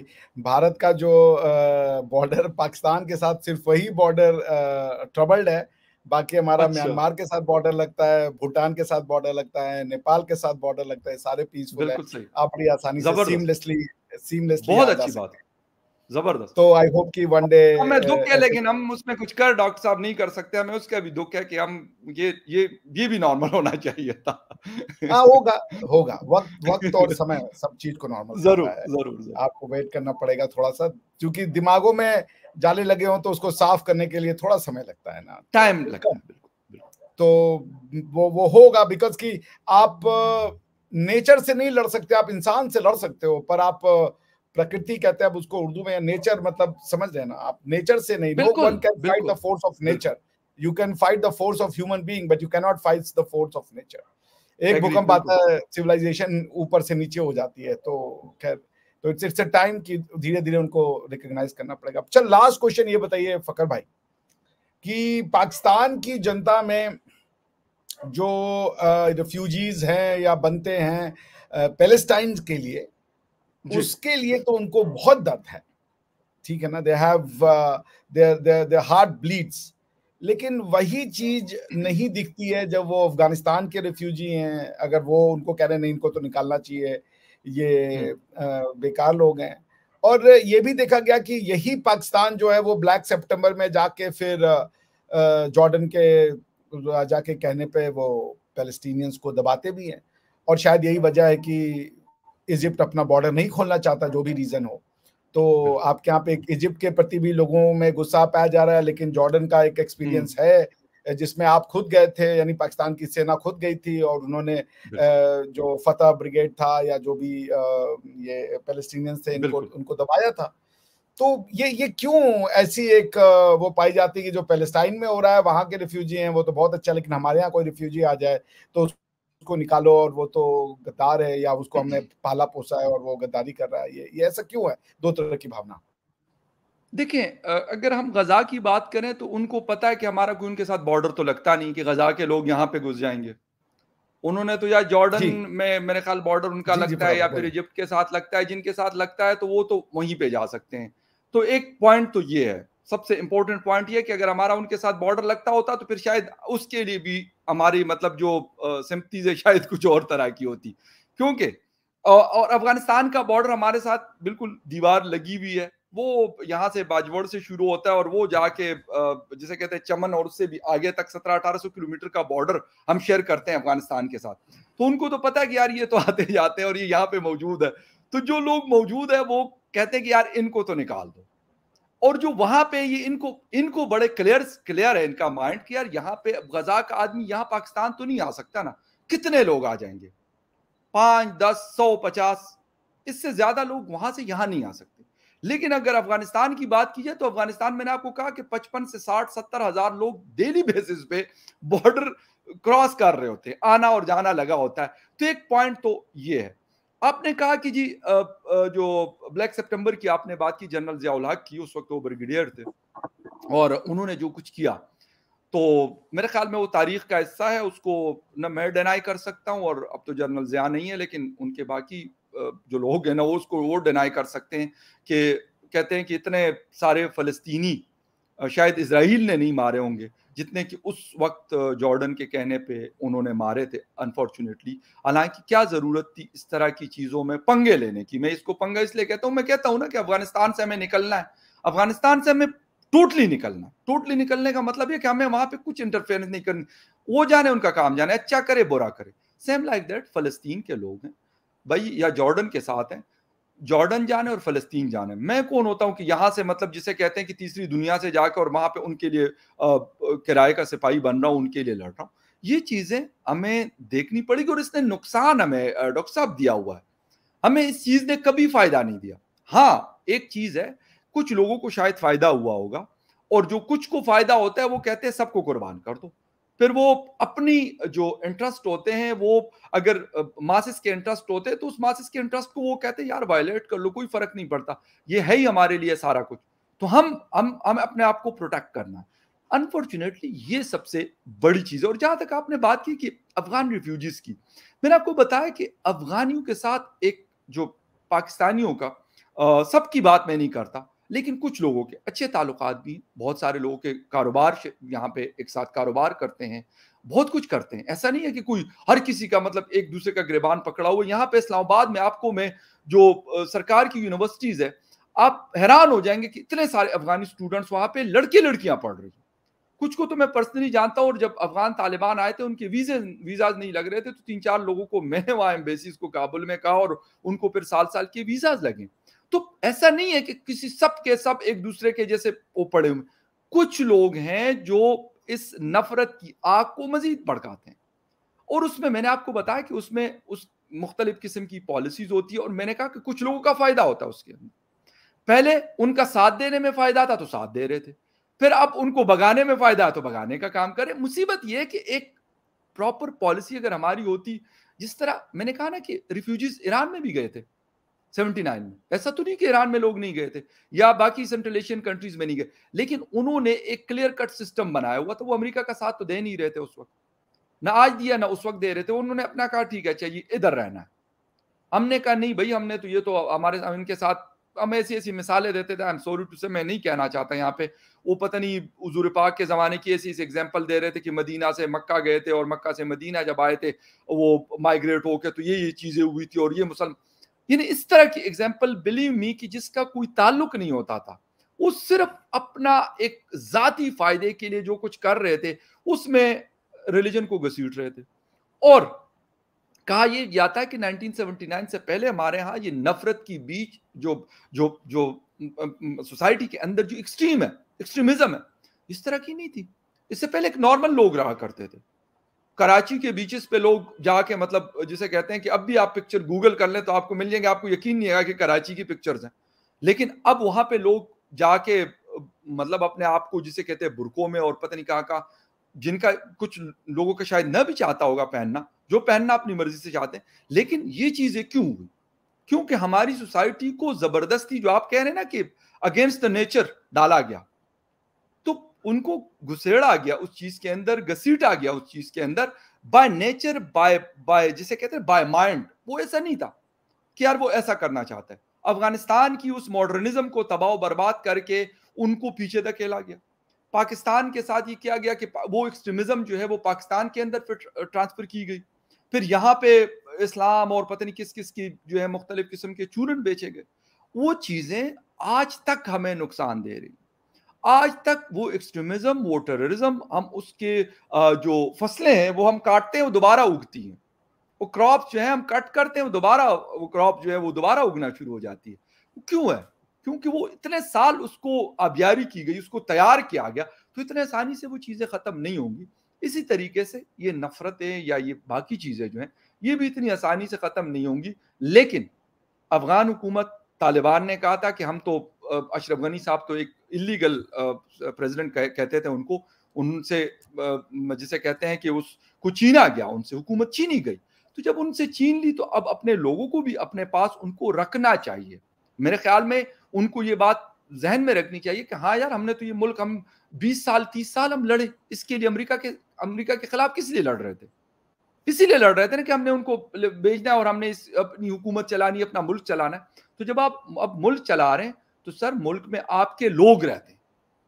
भारत का जो बॉर्डर पाकिस्तान के साथ सिर्फ वही बॉर्डर ट्रबल्ड है बाकी हमारा अच्छा। म्यांमार के साथ बॉर्डर लगता है भूटान के साथ बॉर्डर लगता है नेपाल के साथ बॉर्डर लगता है सारे पीसफुल है आप बड़ी आसानी से सीमलेसली सीमलेसली बहुत अच्छी बात है जबरदस्त तो आई होप कि वन डे हमें दुख है uh, लेकिन हम उसमें कुछ कर डॉक्टर साहब नहीं कर सकते हमें उसका भी दुख है कि हम ये ये ये भी नॉर्मल होना चाहिए था हाँ होगा होगा वक्त वक्त और समय सब चीज को नॉर्मल जरूर जरूर, जरूर आपको वेट करना पड़ेगा थोड़ा सा क्योंकि दिमागों में जाले लगे हो तो उसको साफ करने के लिए थोड़ा समय लगता है ना टाइम लगता है तो वो वो होगा बिकॉज कि आप नेचर uh, से नहीं लड़ सकते आप इंसान से लड़ सकते हो पर आप uh, प्रकृति कहते हैं उसको उर्दू में या नेचर मतलब समझ रहे ना आप नेचर से नहीं no one can fight the force of nature you can fight the force of human being but you can not fight the force of nature एक भूकंप आता है सिविलाइजेशन ऊपर से नीचे हो जाती है तो खैर तो इट्स इट्स अ टाइम कि धीरे धीरे उनको रिकॉग्नाइज करना पड़ेगा चल लास्ट क्वेश्चन ये बताइए फकर भाई कि पाकिस्तान की जनता में जो रिफ्यूजीज हैं या बनते हैं पैलेस्टाइन के लिए उसके लिए तो उनको बहुत दर्द है ठीक है ना they have their heart bleeds लेकिन वही चीज नहीं दिखती है जब वो अफगानिस्तान के रेफ्यूजी हैं अगर वो उनको कह रहे नहीं इनको तो निकालना चाहिए ये बेकार लोग हैं और ये भी देखा गया कि यही पाकिस्तान जो है वो ब्लैक सितंबर में जाके फिर जॉर्डन के राजा के कहने पे वो पैलेस्टीनियंस को दबाते भी हैं और शायद यही वजह है कि इजिप्ट अपना बॉर्डर नहीं खोलना चाहता जो भी रीजन हो तो आपके यहाँ पे इजिप्ट के प्रति भी लोगों में गुस्सा पाया जा रहा है लेकिन जॉर्डन का एक एक्सपीरियंस हम्म। है जिसमें आप खुद गए थे यानी पाकिस्तान की सेना खुद गई थी और उन्होंने जो फतेह ब्रिगेड था या जो भी ये पेलेस्टीनियंस थे इनको उनको दबाया था तो ये ये क्यों ऐसी एक वो पाई जाती है कि जो पैलेस्टाइन में हो रहा है वहां के रिफ्यूजी हैं वो तो बहुत अच्छा लेकिन हमारे यहाँ कोई रिफ्यूजी आ जाए तो उसको निकालो और वो तो गद्दार है या उसको हमने पाला पोसा है और वो गद्दारी कर रहा है ये ये ऐसा क्यों है दो तरह की भावना देखें अगर हम गजा की बात करें तो उनको पता है कि हमारा कोई उनके साथ बॉर्डर तो लगता नहीं कि गजा के लोग यहाँ पे घुस जाएंगे उन्होंने तो या जॉर्डन में मेरे ख्याल बॉर्डर उनका जी, लगता जी, है या फिर इजिप्ट के साथ लगता है जिनके साथ लगता है तो वो तो वहीं पे जा सकते हैं तो एक पॉइंट तो ये है सबसे इंपॉर्टेंट पॉइंट ये कि अगर हमारा उनके साथ बॉर्डर लगता होता तो फिर शायद उसके लिए भी हमारी मतलब जो सिमतीज है शायद कुछ और तरह की होती क्योंकि और अफगानिस्तान का बॉर्डर हमारे साथ बिल्कुल दीवार लगी हुई है वो यहाँ से बाजवड़ से शुरू होता है और वो जाके जिसे कहते हैं चमन और उससे भी आगे तक सत्रह अठारह सौ किलोमीटर का बॉर्डर हम शेयर करते हैं अफगानिस्तान के साथ तो उनको तो पता है कि यार ये तो आते जाते हैं और ये यहाँ पे मौजूद है तो जो लोग मौजूद है वो कहते हैं कि यार इनको तो निकाल दो और जो वहां पे ये इनको इनको बड़े क्लियर क्लियर है इनका माइंड कि यार यहाँ पे गजा का आदमी यहाँ पाकिस्तान तो नहीं आ सकता ना कितने लोग आ जाएंगे पांच दस सौ पचास इससे ज्यादा लोग वहां से यहाँ नहीं आ सकते लेकिन अगर अफगानिस्तान की बात की जाए तो अफगानिस्तान मैंने आपको कहा कि पचपन से साठ सत्तर हजार लोग डेली बेसिस पे बॉर्डर क्रॉस कर रहे होते हैं आना और जाना लगा होता है तो एक पॉइंट तो ये है आपने कहा कि जी जो ब्लैक सितंबर की आपने बात की जनरल जियाउल हक की उस वक्त वो ब्रिगेडियर थे और उन्होंने जो कुछ किया तो मेरे ख्याल में वो तारीख का हिस्सा है उसको न मैं डिनाई कर सकता हूँ और अब तो जनरल जिया नहीं है लेकिन उनके बाकी जो लोग हैं ना वो उसको वो डिनाई कर सकते हैं कि कहते हैं कि इतने सारे फलस्तीनी शायद इसराइल ने नहीं मारे होंगे जितने कि उस वक्त जॉर्डन के कहने पे उन्होंने मारे थे अनफॉर्चुनेटली हालांकि क्या ज़रूरत थी इस तरह की चीज़ों में पंगे लेने की मैं इसको पंगा इसलिए कहता हूँ मैं कहता हूं ना कि अफगानिस्तान से हमें निकलना है अफगानिस्तान से हमें टोटली निकलना टोटली निकलने का मतलब यह कि हमें वहां पे कुछ इंटरफेरेंस नहीं करनी वो जाने उनका काम जाने अच्छा करे बुरा करे सेम लाइक दैट फलस्तीन के लोग हैं भाई या जॉर्डन के साथ हैं जॉर्डन जाने और फलस्तीन जाने मैं कौन होता हूँ कि यहां से मतलब जिसे कहते हैं कि तीसरी दुनिया से जाकर और वहां पे उनके लिए किराए का सिपाही बन रहा हूँ उनके लिए लड़ रहा हूं ये चीज़ें हमें देखनी पड़ेगी और इसने नुकसान हमें डॉक्टर साहब दिया हुआ है हमें इस चीज़ ने कभी फ़ायदा नहीं दिया हाँ एक चीज़ है कुछ लोगों को शायद फ़ायदा हुआ होगा और जो कुछ को फ़ायदा होता है वो कहते हैं सबको कुर्बान कर दो फिर वो अपनी जो इंटरेस्ट होते हैं वो अगर मासिस के इंटरेस्ट होते हैं तो उस मासिस के इंटरेस्ट को वो कहते हैं यार वायलेट कर लो कोई फर्क नहीं पड़ता ये है ही हमारे लिए सारा कुछ तो हम हम हम अपने आप को प्रोटेक्ट करना अनफॉर्चुनेटली ये सबसे बड़ी चीज है और जहां तक आपने बात की कि अफगान रिफ्यूजीज की मैंने आपको बताया कि अफगानियों के साथ एक जो पाकिस्तानियों का सबकी बात मैं नहीं करता लेकिन कुछ लोगों के अच्छे ताल्लुक भी बहुत सारे लोगों के कारोबार यहाँ पे एक साथ कारोबार करते हैं बहुत कुछ करते हैं ऐसा नहीं है कि कोई हर किसी का मतलब एक दूसरे का गिरबान पकड़ा हुआ यहाँ पे इस्लामाबाद में आपको मैं जो सरकार की यूनिवर्सिटीज़ है आप हैरान हो जाएंगे कि इतने सारे अफगानी स्टूडेंट्स वहाँ पे लड़के लड़कियाँ पढ़ रही हैं कुछ को तो मैं पर्सनली जानता हूँ और जब अफगान तालिबान आए थे उनके वीजे वीजाज नहीं लग रहे थे तो तीन चार लोगों को मैं वहाँ एम्बेसीज को काबुल में कहा और उनको फिर साल साल के वीजाज लगे तो ऐसा नहीं है कि किसी सब के सब एक दूसरे के जैसे वो पड़े हुए कुछ लोग हैं जो इस नफरत की आग को मजीद भड़काते हैं और उसमें मैंने आपको बताया कि उसमें उस मुख्तलिफ किस्म की पॉलिसीज होती है और मैंने कहा कि कुछ लोगों का फायदा होता है उसके अंदर पहले उनका साथ देने में फायदा था तो साथ दे रहे थे फिर अब उनको भगाने में फायदा है तो भगाने का काम करें मुसीबत यह है कि एक प्रॉपर पॉलिसी अगर हमारी होती जिस तरह मैंने कहा ना कि रिफ्यूजीज ईरान में भी गए थे 79 में ऐसा तो नहीं कि ईरान में लोग नहीं गए थे या बाकी सेंट्रल एशियन कंट्रीज में नहीं गए लेकिन उन्होंने एक क्लियर कट सिस्टम बनाया हुआ तो वो अमेरिका का साथ तो दे नहीं रहे थे उस वक्त ना आज दिया ना उस वक्त दे रहे थे उन्होंने अपना कहा ठीक है चाहिए इधर रहना है हमने कहा नहीं भाई हमने तो ये तो हमारे इनके साथ हम ऐसी ऐसी मिसालें देते थे आई एम सॉरी टू से मैं नहीं कहना चाहता यहाँ पे वो पता नहीं उजूर पाक के ज़माने की ऐसी ऐसी एग्जाम्पल दे रहे थे कि मदीना से मक्का गए थे और मक्का से मदीना जब आए थे वो माइग्रेट होके तो ये ये चीज़ें हुई थी और ये मुसलमान यानी इस तरह की एग्जाम्पल बिलीव मी कि जिसका कोई ताल्लुक नहीं होता था वो सिर्फ अपना एक जाती फायदे के लिए जो कुछ कर रहे थे उसमें रिलीजन को घसीट रहे थे और कहा यह जाता है कि 1979 से पहले हमारे यहाँ ये नफरत की बीच जो जो जो सोसाइटी के अंदर जो एक्सट्रीम है एक्सट्रीमिज्म है इस तरह की नहीं थी इससे पहले एक नॉर्मल लोग रहा करते थे कराची के बीचेस पे लोग जाके मतलब जिसे कहते हैं कि अब भी आप पिक्चर गूगल कर लें तो आपको मिल जाएंगे आपको यकीन नहीं आएगा कि कराची की पिक्चर्स हैं लेकिन अब वहां पे लोग जाके मतलब अपने आप को जिसे कहते हैं बुरकों में और पता नहीं कहाँ का जिनका कुछ लोगों का शायद न भी चाहता होगा पहनना जो पहनना अपनी मर्जी से चाहते हैं लेकिन ये चीजें क्यों हुई क्योंकि हमारी सोसाइटी को जबरदस्ती जो आप कह रहे हैं ना कि अगेंस्ट द नेचर डाला गया उनको घुसेड़ा गया उस चीज के अंदर घसीटा गया उस चीज के अंदर बाय नेचर बाय बाय जिसे कहते हैं बाय माइंड वो ऐसा नहीं था कि यार वो ऐसा करना चाहता है अफगानिस्तान की उस मॉडर्निज्म को तबाह बर्बाद करके उनको पीछे धकेला गया पाकिस्तान के साथ ये किया गया कि वो एक्सट्रीमिज्म जो है वो पाकिस्तान के अंदर फिर ट्रांसफर की गई फिर यहाँ पे इस्लाम और पता नहीं किस किस की जो है मुख्तलिफ किस्म के चूरन बेचे गए वो चीज़ें आज तक हमें नुकसान दे रही आज तक वो एक्सट्रीमिज्म वो टेररिज्म हम उसके जो फसलें हैं वो हम काटते हैं वो दोबारा उगती हैं वो क्रॉप जो है हम कट करते हैं वो दोबारा वो क्रॉप जो है वो दोबारा उगना शुरू हो जाती है वो क्यों है क्योंकि वो इतने साल उसको आबियारी की गई उसको तैयार किया गया तो इतने आसानी से वो चीज़ें ख़त्म नहीं होंगी इसी तरीके से ये नफ़रतें या ये बाकी चीज़ें जो हैं ये भी इतनी आसानी से ख़त्म नहीं होंगी लेकिन अफगान हुकूमत तालिबान ने कहा था कि हम तो अशरफ गनी साहब तो एक इलीगल प्रेसिडेंट कह, कहते थे उनको उनसे जिसे कहते हैं कि उस को गया उनसे हुकूमत छीनी गई तो जब उनसे छीन ली तो अब अपने लोगों को भी अपने पास उनको रखना चाहिए मेरे ख्याल में उनको ये बात जहन में रखनी चाहिए कि हाँ यार हमने तो ये मुल्क हम 20 साल 30 साल हम लड़े इसके लिए अमेरिका के अमेरिका के खिलाफ किस लिए लड़ रहे थे इसीलिए लड़ रहे थे ना कि हमने उनको भेजना है और हमने इस अपनी हुकूमत चलानी अपना मुल्क चलाना है तो जब आप अब मुल्क चला रहे हैं तो सर मुल्क में आपके लोग रहते हैं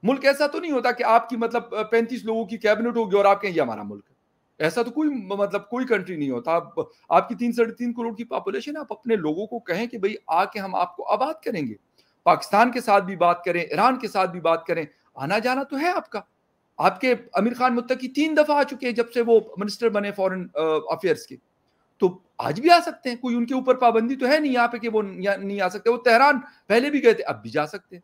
मुल्क ऐसा तो नहीं होता कि आपकी मतलब पैंतीस लोगों की कैबिनेट होगी और आप कहें ये हमारा मुल्क ऐसा तो कोई मतलब कोई कंट्री नहीं होता आप आपकी तीन साढ़े तीन करोड़ की पॉपुलेशन आप अपने लोगों को कहें कि भाई आके हम आपको आबाद करेंगे पाकिस्तान के साथ भी बात करें ईरान के साथ भी बात करें आना जाना तो है आपका आपके आमिर खान मुत्तकी तीन दफा आ चुके हैं जब से वो मिनिस्टर बने फॉरेन अफेयर्स के तो आज भी आ सकते हैं कोई उनके ऊपर पाबंदी तो है नहीं यहाँ पे कि वो नहीं आ सकते वो तेहरान पहले भी गए थे अब भी जा सकते हैं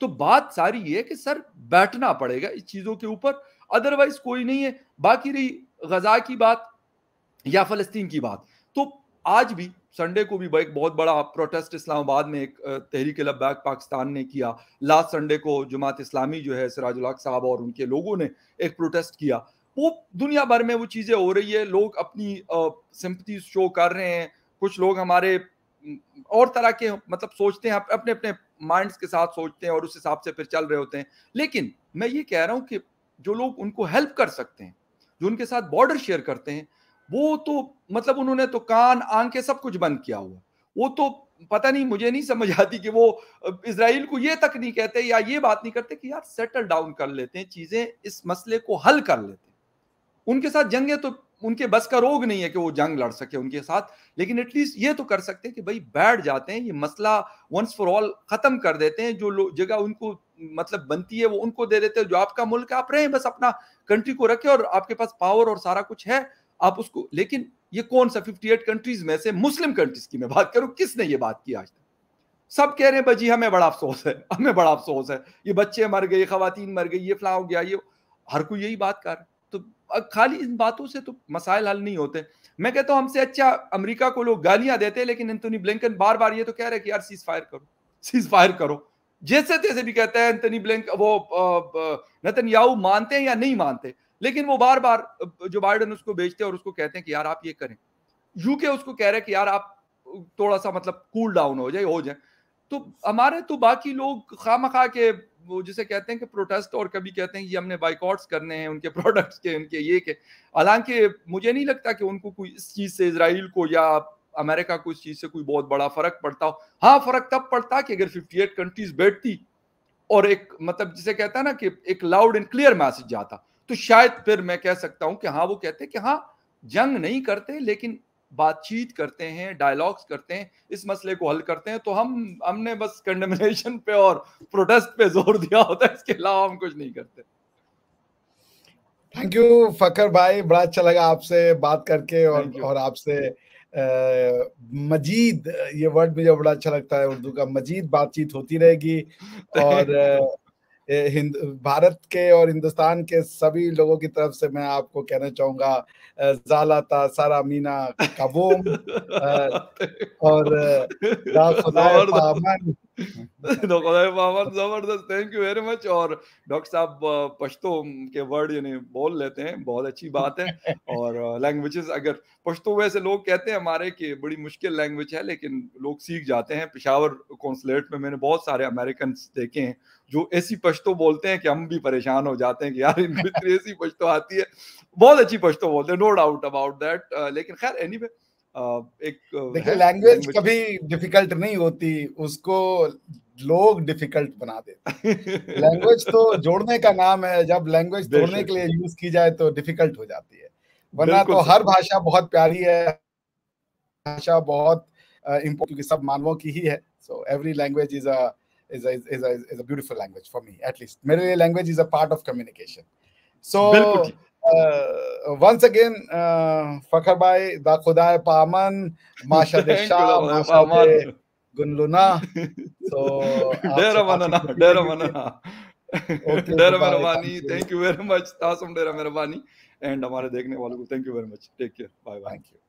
तो बात सारी ये है कि सर बैठना पड़ेगा इस चीज़ों के ऊपर अदरवाइज कोई नहीं है बाकी रही गजा की बात या फलस्तीन की बात तो आज भी संडे को भी एक बहुत बड़ा प्रोटेस्ट इस्लामाबाद में एक तहरीक लब्बैक पाकिस्तान ने किया लास्ट संडे को जमात इस्लामी जो है सिराजुल साहब और उनके लोगों ने एक प्रोटेस्ट किया वो दुनिया भर में वो चीज़ें हो रही है लोग अपनी सिंपथी शो कर रहे हैं कुछ लोग हमारे और तरह के मतलब सोचते हैं अपने अपने माइंड्स के साथ सोचते हैं और उस हिसाब से फिर चल रहे होते हैं लेकिन मैं ये कह रहा हूँ कि जो लोग उनको हेल्प कर सकते हैं जो उनके साथ बॉर्डर शेयर करते हैं वो तो मतलब उन्होंने तो कान आंखें सब कुछ बंद किया हुआ वो तो पता नहीं मुझे नहीं समझ आती कि वो इसराइल को ये तक नहीं कहते या ये बात नहीं करते कि यार सेटल डाउन कर लेते हैं चीजें इस मसले को हल कर लेते हैं उनके साथ जंग है तो उनके बस का रोग नहीं है कि वो जंग लड़ सके उनके साथ लेकिन एटलीस्ट ये तो कर सकते हैं कि भाई बैठ जाते हैं ये मसला वंस फॉर ऑल खत्म कर देते हैं जो जगह उनको मतलब बनती है वो उनको दे देते हैं जो आपका मुल्क है आप रहें बस अपना कंट्री को रखें और आपके पास पावर और सारा कुछ है आप उसको लेकिन ये कौन सा एट कंट्रीज में से मुस्लिम कंट्रीज की मैं बात करूं किसने ये बात की आज तक सब कह रहे हैं भाजी हमें बड़ा अफसोस है हमें बड़ा अफसोस है ये बच्चे मर गए खातन मर गई ये फ्ला हो गया ये हर कोई यही बात कर रहा है खाली इन बातों से तो मसाइल हल नहीं होते मैं कहता हूं हमसे अच्छा अमेरिका को लोग गालियां देते हैं लेकिन एंथनी ब्लिंकन बार बार ये तो कह रहे कि यार सीज फायर करो सीज फायर करो जैसे तैसे भी कहते हैं एंथनी ब्लिंक वो नतन याहू मानते हैं या नहीं मानते लेकिन वो बार बार जो बाइडन उसको भेजते हैं और उसको कहते हैं कि यार आप ये करें यूके उसको कह रहे हैं कि यार आप थोड़ा सा मतलब कूल डाउन हो जाए हो जाए तो हमारे तो बाकी लोग खाम खा के वो जिसे कहते हैं कि प्रोटेस्ट और कभी कहते हैं कि हमने बाइकआउट्स करने हैं उनके प्रोडक्ट्स के उनके ये के हालांकि मुझे नहीं लगता कि उनको कोई इस चीज़ से इसराइल को या अमेरिका को इस चीज़ से कोई बहुत बड़ा फर्क पड़ता हो हाँ फर्क तब पड़ता कि अगर फिफ्टी कंट्रीज बैठती और एक मतलब जिसे कहता है ना कि एक लाउड एंड क्लियर मैसेज जाता तो शायद फिर मैं कह सकता हूँ कि हाँ वो कहते हैं कि हाँ जंग नहीं करते लेकिन बातचीत करते हैं डायलॉग्स करते हैं इस मसले को हल करते हैं तो हम हमने बस कंडमिनेशन पे और प्रोटेस्ट पे जोर दिया होता है इसके अलावा हम कुछ नहीं करते थैंक यू फकर भाई बड़ा अच्छा लगा आपसे बात करके और और आपसे मजीद ये वर्ड मुझे बड़ा अच्छा लगता है उर्दू का मजीद बातचीत होती रहेगी और हिंद भारत के और हिंदुस्तान के सभी लोगों की तरफ से मैं आपको कहना चाहूंगा जालाता सारा मीना काबूम और तो जबरदस्त थैंक यू वेरी मच और डॉक्टर साहब पश्तो के वर्ड यानी बोल लेते हैं बहुत अच्छी बात है और लैंग्वेजेस अगर पश्तो वैसे लोग कहते हैं हमारे कि बड़ी मुश्किल लैंग्वेज है लेकिन लोग सीख जाते हैं पिशावर कौंसलेट में मैंने बहुत सारे अमेरिकन देखे हैं जो ऐसी पश्तो बोलते हैं कि हम भी परेशान हो जाते हैं कि यार इनमें ऐसी पश्तो आती है बहुत अच्छी पश्तो बोलते हैं नो डाउट अबाउट दैट लेकिन खैर एनी anyway, एक देखिए लैंग्वेज कभी डिफिकल्ट नहीं होती उसको लोग डिफिकल्ट बना देते लैंग्वेज तो जोड़ने का नाम है जब लैंग्वेज जोड़ने के लिए यूज की जाए तो डिफिकल्ट हो जाती है वरना तो हर भाषा बहुत प्यारी है भाषा बहुत क्योंकि सब मानवों की ही है so every language is a is a, is a, is a beautiful language for me at least मेरे लिए language is a part of communication so once again Fakhar भाई दा खुदा पामन माशा शाह थैंक यू वेरी मच तासम डेरा मेहरबानी एंड हमारे देखने वालों को thank you very much take care bye bye thank you